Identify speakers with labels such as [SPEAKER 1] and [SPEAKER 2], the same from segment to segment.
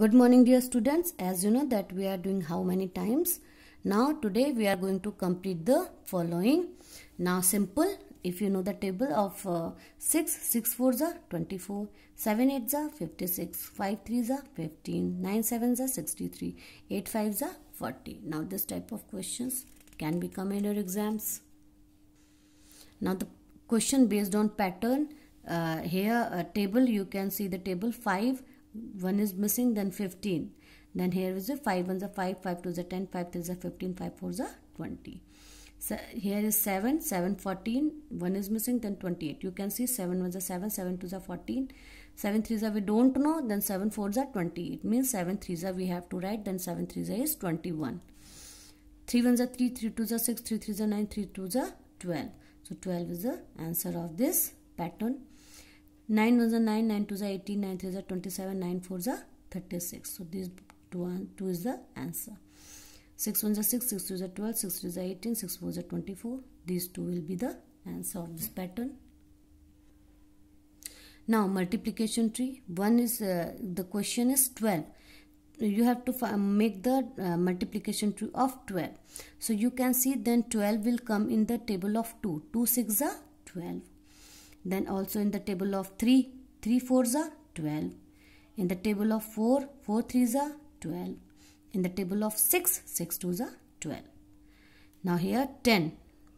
[SPEAKER 1] Good morning dear students. As you know that we are doing how many times. Now today we are going to complete the following. Now simple. If you know the table of uh, 6, 6 4 are 24, 7 8s are 56, 5 3 are 15, 9 7 are 63, 8 5 are 40. Now this type of questions can become in your exams. Now the question based on pattern. Uh, here uh, table you can see the table 5 1 is missing then 15 then here is a 5 ones are 5 5 twos are 10 5 threes are 15 5 fours are 20 so here is 7 7 14 1 is missing then 28 you can see 7 ones are 7 7 twos are 14 7 threes we don't know then 7 fours a 20 it means 7 threes a we have to write then 7 threes a is 21 3 ones are 3 3 twos are 6 3 threes are 9 3 twos are 12 so 12 is the answer of this pattern 9 ones are 9, 9 twos are 18, 9 threes are 27, 9 fours are 36. So these two two is the answer. 6 ones are 6, 6 twos are 12, 6 threes are 18, 6 fours are 24. These two will be the answer of this pattern. Now multiplication tree. One is, uh, the question is 12 you have to make the uh, multiplication tree of 12 so you can see then 12 will come in the table of 2 2 6 are 12 then also in the table of 3, 3 fours are 12. In the table of 4, 4 threes are 12. In the table of 6, 6 twos are 12. Now here 10,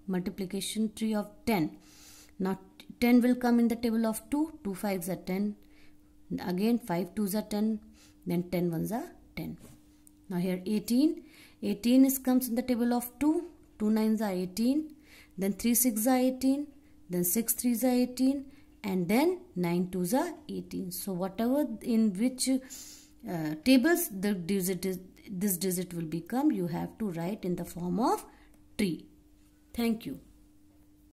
[SPEAKER 1] multiplication 3 of 10. Now 10 will come in the table of 2, 2 fives are 10. Again 5 twos are 10, then 10 ones are 10. Now here 18, 18 is comes in the table of 2, 2 nines are 18, then 3 6s are 18, then 6 3s are 18 and then 9 2s are 18 so whatever in which uh, tables the digit is, this digit will become you have to write in the form of tree thank you